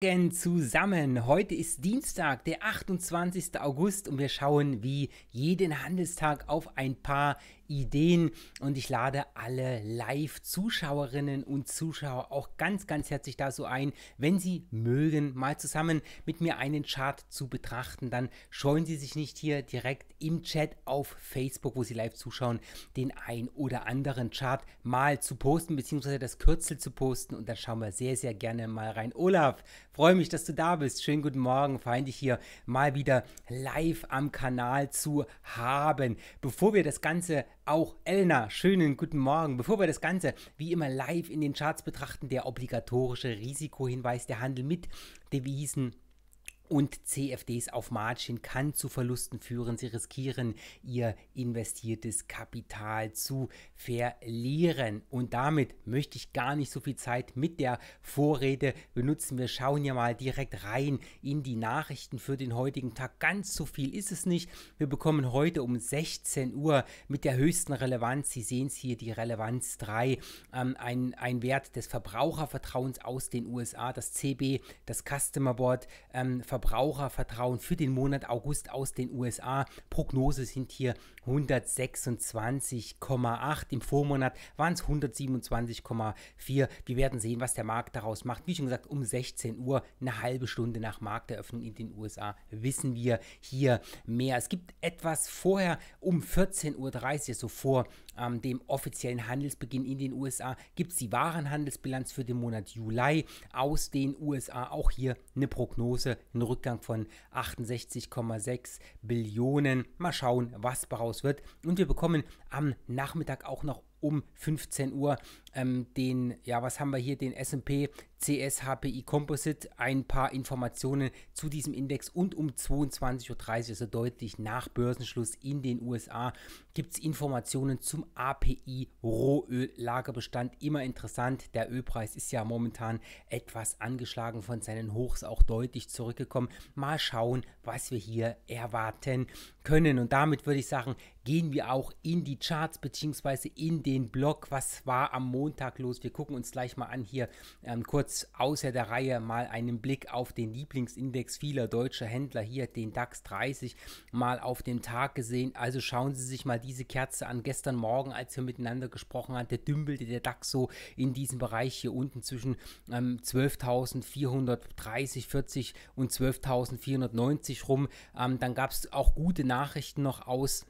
Morgen zusammen. Heute ist Dienstag, der 28. August und wir schauen wie jeden Handelstag auf ein paar Ideen und ich lade alle Live-Zuschauerinnen und Zuschauer auch ganz, ganz herzlich dazu ein, wenn Sie mögen, mal zusammen mit mir einen Chart zu betrachten, dann scheuen Sie sich nicht hier direkt im Chat auf Facebook, wo Sie live zuschauen, den ein oder anderen Chart mal zu posten, beziehungsweise das Kürzel zu posten und dann schauen wir sehr, sehr gerne mal rein. Olaf, freue mich, dass du da bist. Schönen guten Morgen, fein dich hier mal wieder live am Kanal zu haben. Bevor wir das Ganze auch Elna, schönen guten Morgen. Bevor wir das Ganze wie immer live in den Charts betrachten, der obligatorische Risikohinweis, der Handel mit Devisen und CFDs auf Margin kann zu Verlusten führen. Sie riskieren ihr investiertes Kapital zu verlieren. Und damit möchte ich gar nicht so viel Zeit mit der Vorrede benutzen. Wir schauen ja mal direkt rein in die Nachrichten für den heutigen Tag. Ganz so viel ist es nicht. Wir bekommen heute um 16 Uhr mit der höchsten Relevanz, Sie sehen es hier, die Relevanz 3, ähm, ein, ein Wert des Verbrauchervertrauens aus den USA, das CB, das Customer Board. Ähm, Verbrauchervertrauen für den Monat August aus den USA. Prognose sind hier 126,8. Im Vormonat waren es 127,4. Wir werden sehen, was der Markt daraus macht. Wie schon gesagt, um 16 Uhr, eine halbe Stunde nach Markteröffnung in den USA, wissen wir hier mehr. Es gibt etwas vorher um 14.30 Uhr, so also vor ähm, dem offiziellen Handelsbeginn in den USA gibt es die Warenhandelsbilanz für den Monat Juli aus den USA. Auch hier eine Prognose, ein Rückgang von 68,6 Billionen. Mal schauen, was daraus wird. Und wir bekommen am Nachmittag auch noch um 15 Uhr ähm, den, ja, was haben wir hier, den SP CS HPI Composite, ein paar Informationen zu diesem Index und um 22.30 Uhr, also deutlich nach Börsenschluss in den USA, gibt es Informationen zum API Rohöllagerbestand. Immer interessant, der Ölpreis ist ja momentan etwas angeschlagen von seinen Hochs, auch deutlich zurückgekommen. Mal schauen, was wir hier erwarten können. Und damit würde ich sagen, gehen wir auch in die Charts bzw. in den Blog, was war am Montag Montag los. Wir gucken uns gleich mal an hier ähm, kurz außer der Reihe mal einen Blick auf den Lieblingsindex vieler deutscher Händler hier, den DAX 30 mal auf den Tag gesehen. Also schauen Sie sich mal diese Kerze an. Gestern Morgen, als wir miteinander gesprochen haben, der dümpelte der DAX so in diesem Bereich hier unten zwischen ähm, 12.430, 40 und 12.490 rum. Ähm, dann gab es auch gute Nachrichten noch aus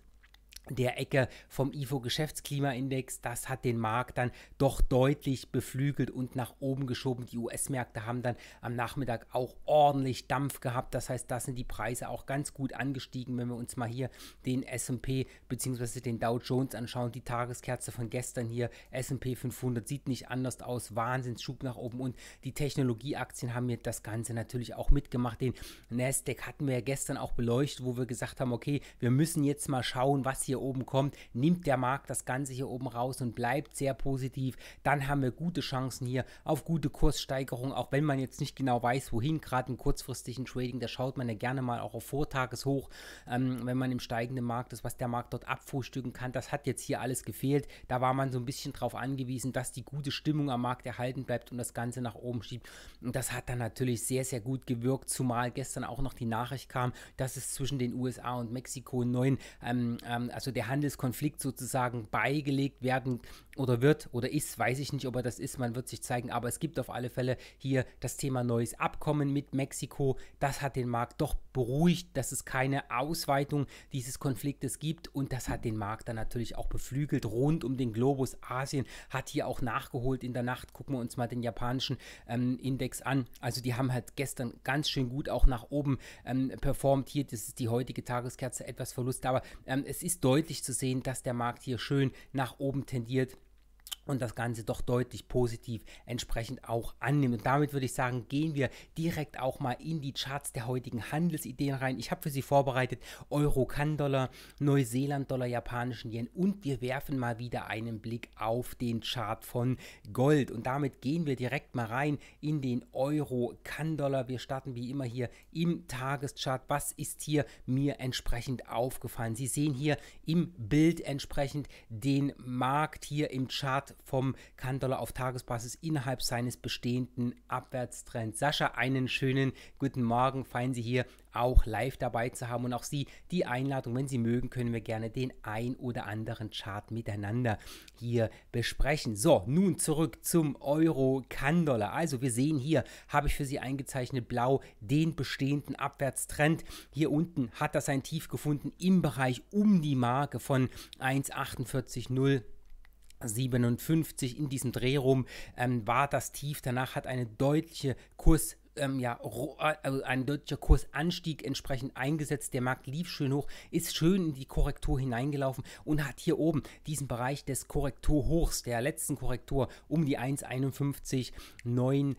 der Ecke vom IFO Geschäftsklimaindex. Das hat den Markt dann doch deutlich beflügelt und nach oben geschoben. Die US-Märkte haben dann am Nachmittag auch ordentlich Dampf gehabt. Das heißt, da sind die Preise auch ganz gut angestiegen. Wenn wir uns mal hier den SP bzw. den Dow Jones anschauen, die Tageskerze von gestern hier, SP 500 sieht nicht anders aus. Wahnsinnsschub nach oben und die Technologieaktien haben mir das Ganze natürlich auch mitgemacht. Den Nasdaq hatten wir ja gestern auch beleuchtet, wo wir gesagt haben, okay, wir müssen jetzt mal schauen, was hier hier oben kommt, nimmt der Markt das Ganze hier oben raus und bleibt sehr positiv, dann haben wir gute Chancen hier auf gute Kurssteigerung, auch wenn man jetzt nicht genau weiß, wohin, gerade im kurzfristigen Trading, da schaut man ja gerne mal auch auf Vortageshoch, ähm, wenn man im steigenden Markt ist, was der Markt dort abfrühstücken kann, das hat jetzt hier alles gefehlt, da war man so ein bisschen drauf angewiesen, dass die gute Stimmung am Markt erhalten bleibt und das Ganze nach oben schiebt und das hat dann natürlich sehr, sehr gut gewirkt, zumal gestern auch noch die Nachricht kam, dass es zwischen den USA und Mexiko neun, ähm, ähm, also also der Handelskonflikt sozusagen beigelegt werden oder wird oder ist, weiß ich nicht, ob er das ist, man wird sich zeigen, aber es gibt auf alle Fälle hier das Thema neues Abkommen mit Mexiko. Das hat den Markt doch beruhigt, dass es keine Ausweitung dieses Konfliktes gibt und das hat den Markt dann natürlich auch beflügelt rund um den Globus. Asien hat hier auch nachgeholt in der Nacht. Gucken wir uns mal den japanischen ähm, Index an. Also die haben halt gestern ganz schön gut auch nach oben ähm, performt. Hier, das ist die heutige Tageskerze, etwas Verlust, aber ähm, es ist deutlich zu sehen, dass der Markt hier schön nach oben tendiert und das Ganze doch deutlich positiv entsprechend auch annimmt. Und damit würde ich sagen, gehen wir direkt auch mal in die Charts der heutigen Handelsideen rein. Ich habe für Sie vorbereitet Euro, Kann-Dollar, Neuseeland-Dollar, japanischen Yen und wir werfen mal wieder einen Blick auf den Chart von Gold. Und damit gehen wir direkt mal rein in den Euro, Kann-Dollar. Wir starten wie immer hier im Tageschart. Was ist hier mir entsprechend aufgefallen? Sie sehen hier im Bild entsprechend den Markt hier im Chart vom Kandollar auf Tagesbasis innerhalb seines bestehenden Abwärtstrends. Sascha, einen schönen guten Morgen. Fein Sie hier auch live dabei zu haben und auch Sie die Einladung, wenn Sie mögen, können wir gerne den ein oder anderen Chart miteinander hier besprechen. So, nun zurück zum Euro Kandollar. Also wir sehen hier, habe ich für Sie eingezeichnet blau den bestehenden Abwärtstrend. Hier unten hat das ein Tief gefunden im Bereich um die Marke von 1,480. 57 in diesem Dreh rum ähm, war das Tief. Danach hat eine deutliche Kurs ähm, ja, äh, also ein deutlicher Kursanstieg entsprechend eingesetzt. Der Markt lief schön hoch, ist schön in die Korrektur hineingelaufen und hat hier oben diesen Bereich des Korrekturhochs, der letzten Korrektur, um die 1,51,928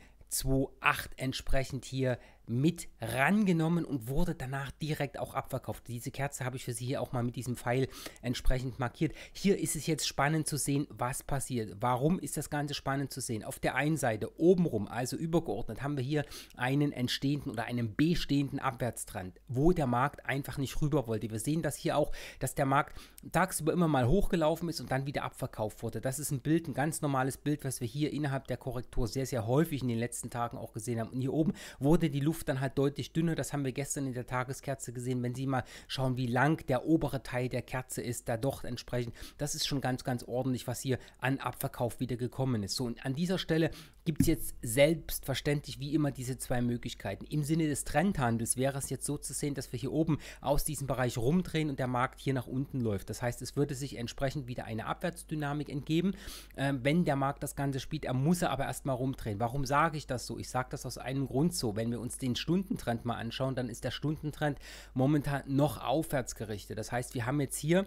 entsprechend hier mit rangenommen und wurde danach direkt auch abverkauft. Diese Kerze habe ich für Sie hier auch mal mit diesem Pfeil entsprechend markiert. Hier ist es jetzt spannend zu sehen, was passiert. Warum ist das Ganze spannend zu sehen? Auf der einen Seite obenrum, also übergeordnet, haben wir hier einen entstehenden oder einen bestehenden Abwärtstrand, wo der Markt einfach nicht rüber wollte. Wir sehen das hier auch, dass der Markt tagsüber immer mal hochgelaufen ist und dann wieder abverkauft wurde. Das ist ein Bild, ein ganz normales Bild, was wir hier innerhalb der Korrektur sehr, sehr häufig in den letzten Tagen auch gesehen haben. Und hier oben wurde die Luft Luft dann halt deutlich dünner. Das haben wir gestern in der Tageskerze gesehen. Wenn Sie mal schauen, wie lang der obere Teil der Kerze ist, da doch entsprechend, das ist schon ganz, ganz ordentlich, was hier an Abverkauf wieder gekommen ist. So, und an dieser Stelle gibt es jetzt selbstverständlich wie immer diese zwei Möglichkeiten. Im Sinne des Trendhandels wäre es jetzt so zu sehen, dass wir hier oben aus diesem Bereich rumdrehen und der Markt hier nach unten läuft. Das heißt, es würde sich entsprechend wieder eine Abwärtsdynamik entgeben, äh, wenn der Markt das Ganze spielt. Er muss er aber erstmal rumdrehen. Warum sage ich das so? Ich sage das aus einem Grund so. Wenn wir uns den den Stundentrend mal anschauen, dann ist der Stundentrend momentan noch aufwärts gerichtet. Das heißt, wir haben jetzt hier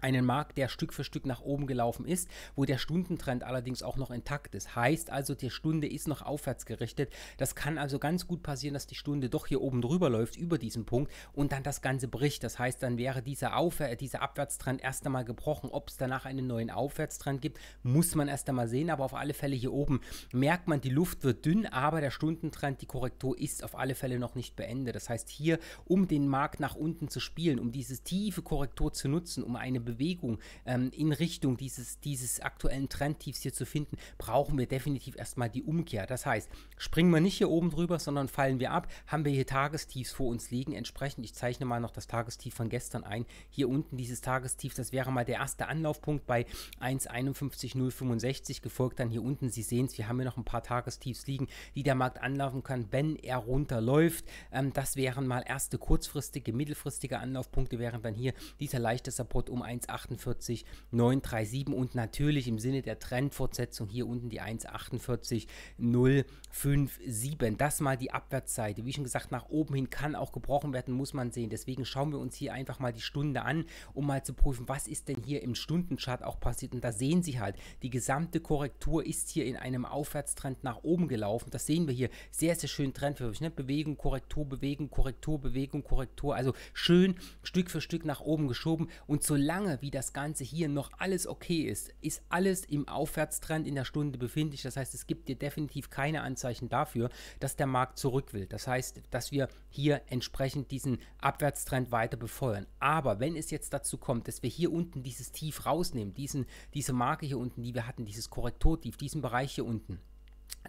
einen Markt, der Stück für Stück nach oben gelaufen ist, wo der Stundentrend allerdings auch noch intakt ist. Heißt also, die Stunde ist noch aufwärts gerichtet. Das kann also ganz gut passieren, dass die Stunde doch hier oben drüber läuft, über diesen Punkt und dann das Ganze bricht. Das heißt, dann wäre dieser, Aufwär äh, dieser Abwärtstrend erst einmal gebrochen. Ob es danach einen neuen Aufwärtstrend gibt, muss man erst einmal sehen. Aber auf alle Fälle hier oben merkt man, die Luft wird dünn, aber der Stundentrend, die Korrektur ist auf alle Fälle noch nicht beendet. Das heißt, hier, um den Markt nach unten zu spielen, um diese tiefe Korrektur zu nutzen, um eine Bewegung ähm, in Richtung dieses, dieses aktuellen Trendtiefs hier zu finden, brauchen wir definitiv erstmal die Umkehr. Das heißt, springen wir nicht hier oben drüber, sondern fallen wir ab, haben wir hier Tagestiefs vor uns liegen. Entsprechend, ich zeichne mal noch das Tagestief von gestern ein. Hier unten dieses Tagestief, das wäre mal der erste Anlaufpunkt bei 1,51065, gefolgt dann hier unten. Sie sehen es, wir haben hier noch ein paar Tagestiefs liegen, die der Markt anlaufen kann, wenn er runterläuft. Ähm, das wären mal erste kurzfristige, mittelfristige Anlaufpunkte, während dann hier dieser leichte Support um 1,5 1,48 937 und natürlich im Sinne der Trendfortsetzung hier unten die 1,48 057. Das mal die Abwärtsseite. Wie schon gesagt, nach oben hin kann auch gebrochen werden, muss man sehen. Deswegen schauen wir uns hier einfach mal die Stunde an, um mal zu prüfen, was ist denn hier im Stundenchart auch passiert. Und da sehen Sie halt, die gesamte Korrektur ist hier in einem Aufwärtstrend nach oben gelaufen. Das sehen wir hier sehr, sehr schön trendförmig. Ne? Bewegung, Korrektur, Bewegung, Korrektur, Bewegung, Korrektur. Also schön Stück für Stück nach oben geschoben. Und solange solange wie das Ganze hier noch alles okay ist, ist alles im Aufwärtstrend in der Stunde befindlich. Das heißt, es gibt dir definitiv keine Anzeichen dafür, dass der Markt zurück will. Das heißt, dass wir hier entsprechend diesen Abwärtstrend weiter befeuern. Aber wenn es jetzt dazu kommt, dass wir hier unten dieses Tief rausnehmen, diesen, diese Marke hier unten, die wir hatten, dieses Korrekturtief, diesen Bereich hier unten,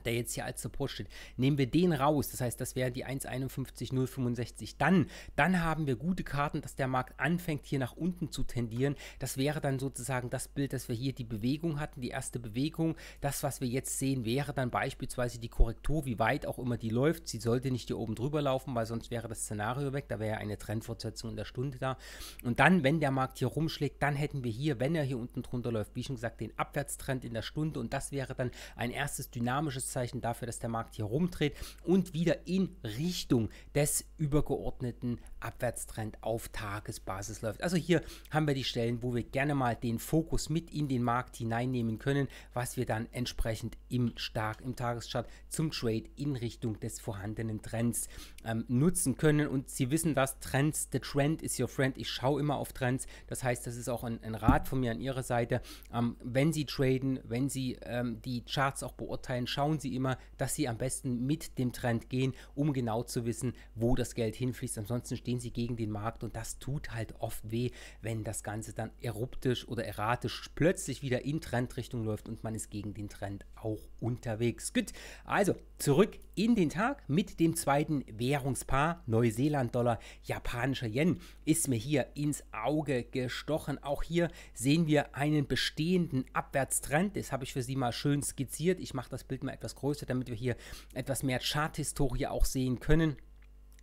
der jetzt hier als Support steht, nehmen wir den raus. Das heißt, das wäre die 1,51,065. Dann, dann haben wir gute Karten, dass der Markt anfängt, hier nach unten zu tendieren. Das wäre dann sozusagen das Bild, dass wir hier die Bewegung hatten, die erste Bewegung. Das, was wir jetzt sehen, wäre dann beispielsweise die Korrektur, wie weit auch immer die läuft. Sie sollte nicht hier oben drüber laufen, weil sonst wäre das Szenario weg. Da wäre ja eine Trendfortsetzung in der Stunde da. Und dann, wenn der Markt hier rumschlägt, dann hätten wir hier, wenn er hier unten drunter läuft, wie schon gesagt, den Abwärtstrend in der Stunde. Und das wäre dann ein erstes dynamisches dynamisches Zeichen dafür, dass der Markt hier rumdreht und wieder in Richtung des übergeordneten Abwärtstrend auf Tagesbasis läuft. Also hier haben wir die Stellen, wo wir gerne mal den Fokus mit in den Markt hineinnehmen können, was wir dann entsprechend im stark im Tageschart zum Trade in Richtung des vorhandenen Trends ähm, nutzen können. Und Sie wissen das, Trends, the trend is your friend. Ich schaue immer auf Trends. Das heißt, das ist auch ein, ein Rat von mir an Ihrer Seite. Ähm, wenn Sie traden, wenn Sie ähm, die Charts auch beurteilen, schauen schauen sie immer, dass sie am besten mit dem Trend gehen, um genau zu wissen, wo das Geld hinfließt. Ansonsten stehen sie gegen den Markt und das tut halt oft weh, wenn das Ganze dann eruptisch oder erratisch plötzlich wieder in Trendrichtung läuft und man ist gegen den Trend auch unterwegs. Gut, also zurück in den Tag mit dem zweiten Währungspaar Neuseeland-Dollar, japanischer Yen ist mir hier ins Auge gestochen. Auch hier sehen wir einen bestehenden Abwärtstrend. Das habe ich für Sie mal schön skizziert. Ich mache das Bild mal etwas größer, damit wir hier etwas mehr Charthistorie auch sehen können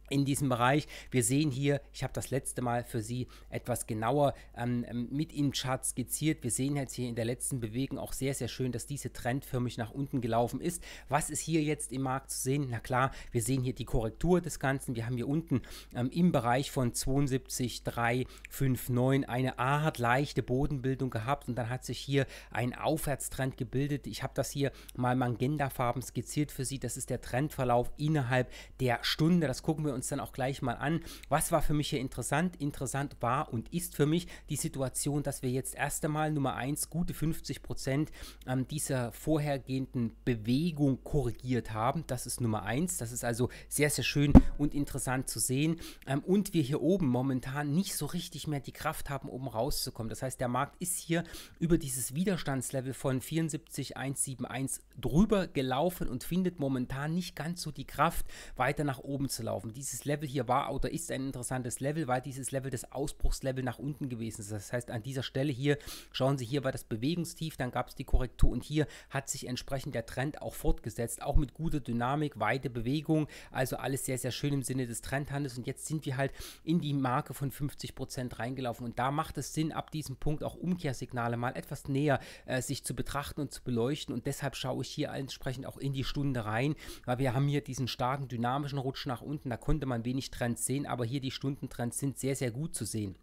in diesem Bereich. Wir sehen hier, ich habe das letzte Mal für Sie etwas genauer ähm, ähm mit Ihnen Chart skizziert. Wir sehen jetzt hier in der letzten Bewegung auch sehr, sehr schön, dass diese trendförmig nach unten gelaufen ist. Was ist hier jetzt im Markt zu sehen? Na klar, wir sehen hier die Korrektur des Ganzen. Wir haben hier unten ähm, im Bereich von 72,359 eine art leichte Bodenbildung gehabt und dann hat sich hier ein Aufwärtstrend gebildet. Ich habe das hier mal Magenta-Farben skizziert für Sie. Das ist der Trendverlauf innerhalb der Stunde. Das gucken wir uns dann auch gleich mal an, was war für mich hier interessant. Interessant war und ist für mich die Situation, dass wir jetzt erst einmal Nummer 1 gute 50 Prozent ähm, dieser vorhergehenden Bewegung korrigiert haben. Das ist Nummer 1. Das ist also sehr, sehr schön und interessant zu sehen. Ähm, und wir hier oben momentan nicht so richtig mehr die Kraft haben, oben rauszukommen. Das heißt, der Markt ist hier über dieses Widerstandslevel von 74,171 drüber gelaufen und findet momentan nicht ganz so die Kraft, weiter nach oben zu laufen. Diese dieses Level hier war oder ist ein interessantes Level, weil dieses Level das Ausbruchslevel nach unten gewesen ist. Das heißt, an dieser Stelle hier, schauen Sie, hier war das Bewegungstief, dann gab es die Korrektur und hier hat sich entsprechend der Trend auch fortgesetzt, auch mit guter Dynamik, weite Bewegung, also alles sehr, sehr schön im Sinne des Trendhandels und jetzt sind wir halt in die Marke von 50% reingelaufen und da macht es Sinn, ab diesem Punkt auch Umkehrsignale mal etwas näher äh, sich zu betrachten und zu beleuchten und deshalb schaue ich hier entsprechend auch in die Stunde rein, weil wir haben hier diesen starken dynamischen Rutsch nach unten, da konnte konnte man wenig Trends sehen, aber hier die Stundentrends sind sehr, sehr gut zu sehen.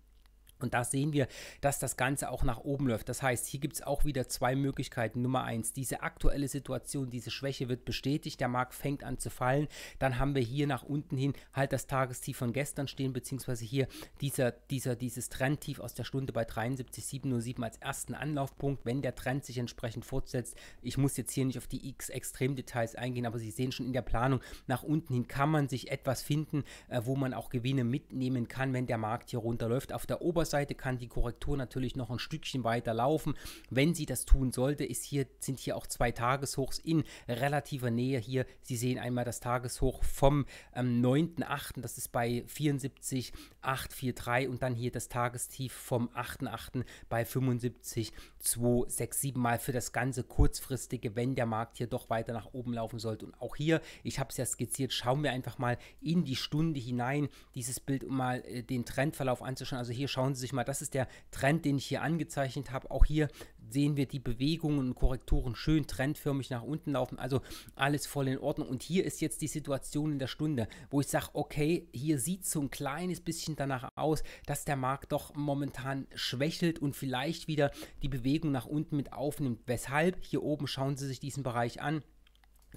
Und da sehen wir, dass das Ganze auch nach oben läuft. Das heißt, hier gibt es auch wieder zwei Möglichkeiten. Nummer eins, diese aktuelle Situation, diese Schwäche wird bestätigt, der Markt fängt an zu fallen. Dann haben wir hier nach unten hin halt das Tagestief von gestern stehen, beziehungsweise hier dieser, dieser, dieses Trendtief aus der Stunde bei 73,707 als ersten Anlaufpunkt, wenn der Trend sich entsprechend fortsetzt. Ich muss jetzt hier nicht auf die X-Extremdetails eingehen, aber Sie sehen schon in der Planung, nach unten hin kann man sich etwas finden, äh, wo man auch Gewinne mitnehmen kann, wenn der Markt hier runterläuft. Auf der Oberseite Verkaufsseite kann die Korrektur natürlich noch ein Stückchen weiter laufen. Wenn sie das tun sollte, ist hier, sind hier auch zwei Tageshochs in relativer Nähe hier. Sie sehen einmal das Tageshoch vom ähm, 9.8., das ist bei 74,843 und dann hier das Tagestief vom 8.8. bei 75,267 mal für das ganze kurzfristige, wenn der Markt hier doch weiter nach oben laufen sollte. Und auch hier, ich habe es ja skizziert, schauen wir einfach mal in die Stunde hinein, dieses Bild, um mal äh, den Trendverlauf anzuschauen. Also hier schauen schauen Sie sich mal, das ist der Trend, den ich hier angezeichnet habe. Auch hier sehen wir die Bewegungen und Korrekturen schön trendförmig nach unten laufen. Also alles voll in Ordnung. Und hier ist jetzt die Situation in der Stunde, wo ich sage, okay, hier sieht so ein kleines bisschen danach aus, dass der Markt doch momentan schwächelt und vielleicht wieder die Bewegung nach unten mit aufnimmt. Weshalb? Hier oben schauen Sie sich diesen Bereich an.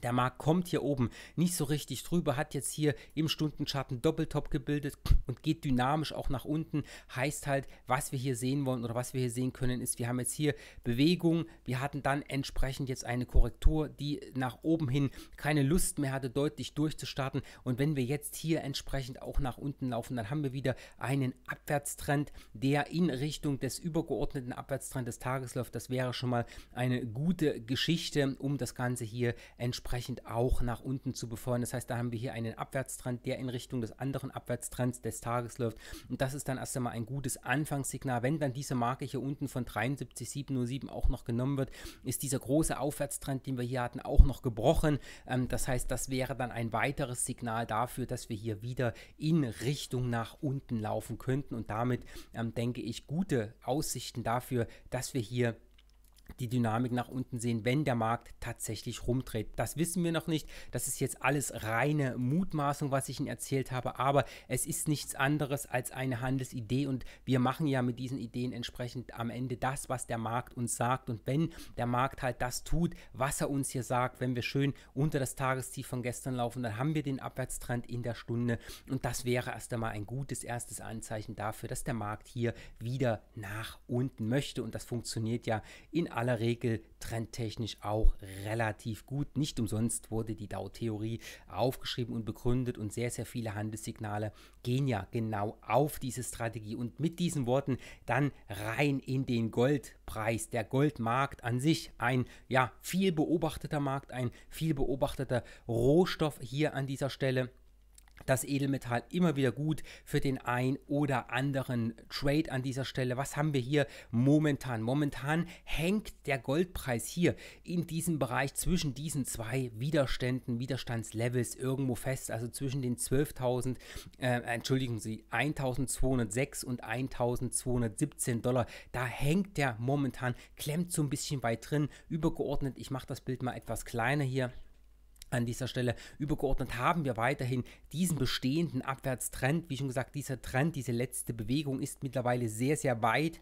Der Markt kommt hier oben nicht so richtig drüber, hat jetzt hier im Stundenchart Doppeltop gebildet und geht dynamisch auch nach unten. Heißt halt, was wir hier sehen wollen oder was wir hier sehen können, ist, wir haben jetzt hier Bewegung. Wir hatten dann entsprechend jetzt eine Korrektur, die nach oben hin keine Lust mehr hatte, deutlich durchzustarten. Und wenn wir jetzt hier entsprechend auch nach unten laufen, dann haben wir wieder einen Abwärtstrend, der in Richtung des übergeordneten Abwärtstrends des Tages läuft. Das wäre schon mal eine gute Geschichte, um das Ganze hier entsprechend entsprechend auch nach unten zu befeuern. Das heißt, da haben wir hier einen Abwärtstrend, der in Richtung des anderen Abwärtstrends des Tages läuft. Und das ist dann erst einmal ein gutes Anfangssignal. Wenn dann diese Marke hier unten von 73,707 auch noch genommen wird, ist dieser große Aufwärtstrend, den wir hier hatten, auch noch gebrochen. Ähm, das heißt, das wäre dann ein weiteres Signal dafür, dass wir hier wieder in Richtung nach unten laufen könnten und damit ähm, denke ich gute Aussichten dafür, dass wir hier die Dynamik nach unten sehen, wenn der Markt tatsächlich rumdreht. Das wissen wir noch nicht. Das ist jetzt alles reine Mutmaßung, was ich Ihnen erzählt habe, aber es ist nichts anderes als eine Handelsidee und wir machen ja mit diesen Ideen entsprechend am Ende das, was der Markt uns sagt. Und wenn der Markt halt das tut, was er uns hier sagt, wenn wir schön unter das Tagestief von gestern laufen, dann haben wir den Abwärtstrend in der Stunde und das wäre erst einmal ein gutes erstes Anzeichen dafür, dass der Markt hier wieder nach unten möchte und das funktioniert ja in aller Regel trendtechnisch auch relativ gut. Nicht umsonst wurde die Dow-Theorie aufgeschrieben und begründet und sehr, sehr viele Handelssignale gehen ja genau auf diese Strategie. Und mit diesen Worten dann rein in den Goldpreis. Der Goldmarkt an sich, ein ja viel beobachteter Markt, ein viel beobachteter Rohstoff hier an dieser Stelle das Edelmetall immer wieder gut für den ein oder anderen Trade an dieser Stelle. Was haben wir hier momentan? Momentan hängt der Goldpreis hier in diesem Bereich zwischen diesen zwei Widerständen, Widerstandslevels irgendwo fest, also zwischen den 12.000, äh, entschuldigen Sie, 1.206 und 1.217 Dollar. Da hängt der momentan, klemmt so ein bisschen weit drin. Übergeordnet, ich mache das Bild mal etwas kleiner hier an dieser Stelle übergeordnet haben wir weiterhin diesen bestehenden Abwärtstrend. Wie schon gesagt, dieser Trend, diese letzte Bewegung ist mittlerweile sehr, sehr weit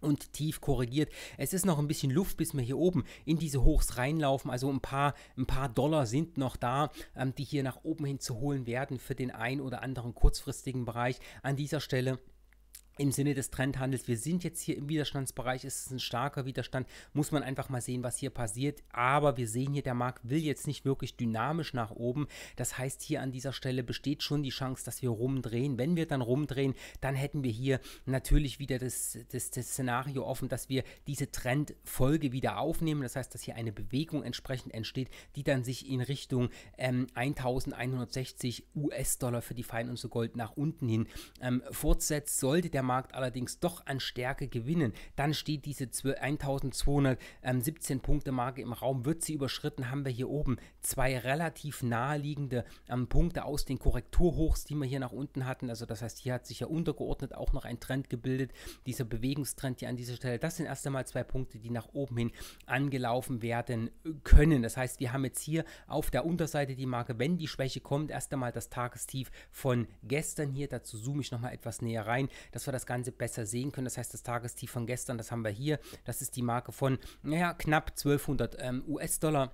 und tief korrigiert. Es ist noch ein bisschen Luft, bis wir hier oben in diese Hochs reinlaufen. Also ein paar, ein paar Dollar sind noch da, ähm, die hier nach oben hin zu holen werden für den ein oder anderen kurzfristigen Bereich. An dieser Stelle im Sinne des Trendhandels. Wir sind jetzt hier im Widerstandsbereich, es ist ein starker Widerstand, muss man einfach mal sehen, was hier passiert. Aber wir sehen hier, der Markt will jetzt nicht wirklich dynamisch nach oben. Das heißt, hier an dieser Stelle besteht schon die Chance, dass wir rumdrehen. Wenn wir dann rumdrehen, dann hätten wir hier natürlich wieder das, das, das Szenario offen, dass wir diese Trendfolge wieder aufnehmen. Das heißt, dass hier eine Bewegung entsprechend entsteht, die dann sich in Richtung ähm, 1160 US-Dollar für die Fein und so Gold nach unten hin ähm, fortsetzt. Sollte der Markt allerdings doch an Stärke gewinnen, dann steht diese 1217 Punkte Marke im Raum. Wird sie überschritten, haben wir hier oben zwei relativ naheliegende ähm, Punkte aus den Korrekturhochs, die wir hier nach unten hatten. Also das heißt, hier hat sich ja untergeordnet auch noch ein Trend gebildet. Dieser Bewegungstrend hier an dieser Stelle, das sind erst einmal zwei Punkte, die nach oben hin angelaufen werden äh, können. Das heißt, wir haben jetzt hier auf der Unterseite die Marke, wenn die Schwäche kommt, erst einmal das Tagestief von gestern hier. Dazu zoome ich nochmal etwas näher rein, dass wir das Ganze besser sehen können. Das heißt, das Tagestief von gestern, das haben wir hier. Das ist die Marke von, naja, knapp 1200 ähm, US-Dollar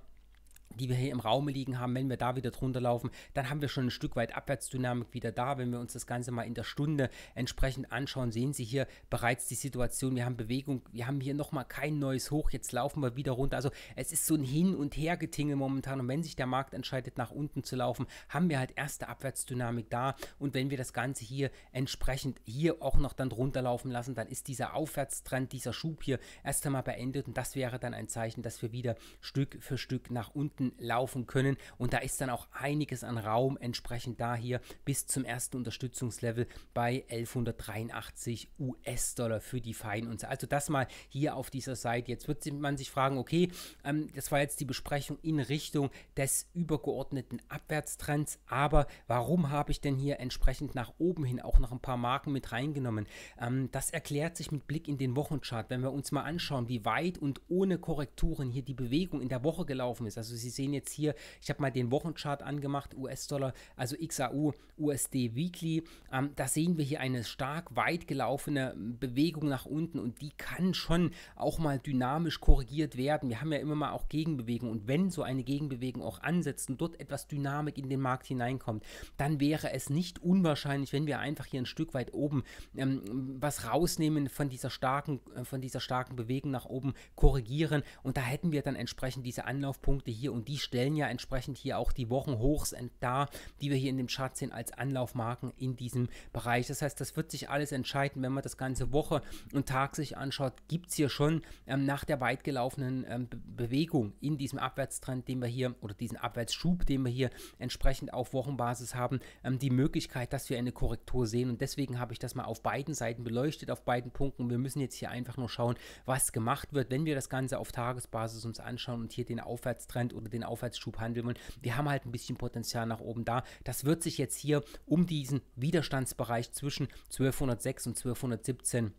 die wir hier im Raum liegen haben, wenn wir da wieder drunter laufen, dann haben wir schon ein Stück weit Abwärtsdynamik wieder da. Wenn wir uns das Ganze mal in der Stunde entsprechend anschauen, sehen Sie hier bereits die Situation, wir haben Bewegung, wir haben hier nochmal kein neues Hoch, jetzt laufen wir wieder runter. Also es ist so ein Hin- und Hergetinge momentan und wenn sich der Markt entscheidet, nach unten zu laufen, haben wir halt erste Abwärtsdynamik da und wenn wir das Ganze hier entsprechend hier auch noch dann drunter laufen lassen, dann ist dieser Aufwärtstrend, dieser Schub hier erst einmal beendet und das wäre dann ein Zeichen, dass wir wieder Stück für Stück nach unten Minuten laufen können. Und da ist dann auch einiges an Raum entsprechend da hier bis zum ersten Unterstützungslevel bei 1183 US-Dollar für die Feinunze. Also das mal hier auf dieser Seite. Jetzt wird man sich fragen, okay, ähm, das war jetzt die Besprechung in Richtung des übergeordneten Abwärtstrends, aber warum habe ich denn hier entsprechend nach oben hin auch noch ein paar Marken mit reingenommen? Ähm, das erklärt sich mit Blick in den Wochenchart, wenn wir uns mal anschauen, wie weit und ohne Korrekturen hier die Bewegung in der Woche gelaufen ist. Also Sie sehen jetzt hier, ich habe mal den Wochenchart angemacht, US-Dollar, also XAU, USD Weekly. Ähm, da sehen wir hier eine stark weit gelaufene Bewegung nach unten und die kann schon auch mal dynamisch korrigiert werden. Wir haben ja immer mal auch Gegenbewegung und wenn so eine Gegenbewegung auch ansetzt und dort etwas Dynamik in den Markt hineinkommt, dann wäre es nicht unwahrscheinlich, wenn wir einfach hier ein Stück weit oben ähm, was rausnehmen von dieser starken, äh, von dieser starken Bewegung nach oben korrigieren und da hätten wir dann entsprechend diese Anlaufpunkte hier und und die stellen ja entsprechend hier auch die Wochenhochs dar, die wir hier in dem Chart sehen als Anlaufmarken in diesem Bereich. Das heißt, das wird sich alles entscheiden, wenn man das ganze Woche und Tag sich anschaut, gibt es hier schon ähm, nach der weit gelaufenen ähm, Be Bewegung in diesem Abwärtstrend, den wir hier oder diesen Abwärtsschub, den wir hier entsprechend auf Wochenbasis haben, ähm, die Möglichkeit, dass wir eine Korrektur sehen und deswegen habe ich das mal auf beiden Seiten beleuchtet, auf beiden Punkten. Wir müssen jetzt hier einfach nur schauen, was gemacht wird, wenn wir das Ganze auf Tagesbasis uns anschauen und hier den Aufwärtstrend oder den Aufwärtsschub handeln wollen. Wir haben halt ein bisschen Potenzial nach oben da. Das wird sich jetzt hier um diesen Widerstandsbereich zwischen 1206 und 1217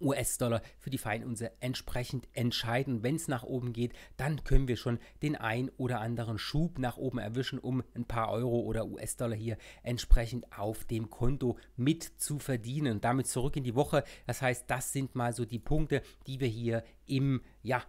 US-Dollar für die Feinunse entsprechend entscheiden. Wenn es nach oben geht, dann können wir schon den ein oder anderen Schub nach oben erwischen, um ein paar Euro oder US-Dollar hier entsprechend auf dem Konto mit zu verdienen. damit zurück in die Woche. Das heißt, das sind mal so die Punkte, die wir hier im ja,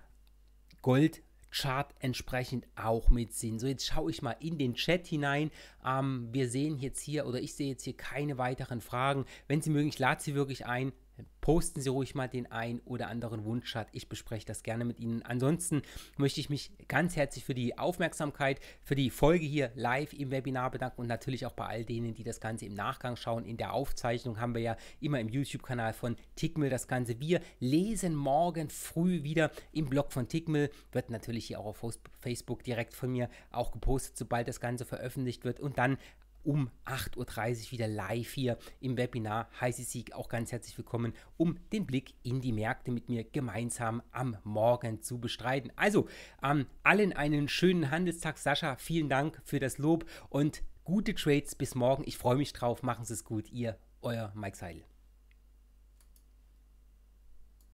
Gold Chart entsprechend auch mitziehen. So, jetzt schaue ich mal in den Chat hinein. Ähm, wir sehen jetzt hier oder ich sehe jetzt hier keine weiteren Fragen. Wenn Sie mögen, ich lade Sie wirklich ein, posten Sie ruhig mal den ein oder anderen hat. Ich bespreche das gerne mit Ihnen. Ansonsten möchte ich mich ganz herzlich für die Aufmerksamkeit, für die Folge hier live im Webinar bedanken und natürlich auch bei all denen, die das Ganze im Nachgang schauen. In der Aufzeichnung haben wir ja immer im YouTube-Kanal von Tickmill das Ganze. Wir lesen morgen früh wieder im Blog von Tickmill. Wird natürlich hier auch auf Facebook direkt von mir auch gepostet, sobald das Ganze veröffentlicht wird. Und dann um 8.30 Uhr wieder live hier im Webinar. Heiße Sieg auch ganz herzlich willkommen, um den Blick in die Märkte mit mir gemeinsam am Morgen zu bestreiten. Also ähm, allen einen schönen Handelstag. Sascha, vielen Dank für das Lob und gute Trades bis morgen. Ich freue mich drauf. Machen Sie es gut. Ihr, euer Mike Seil.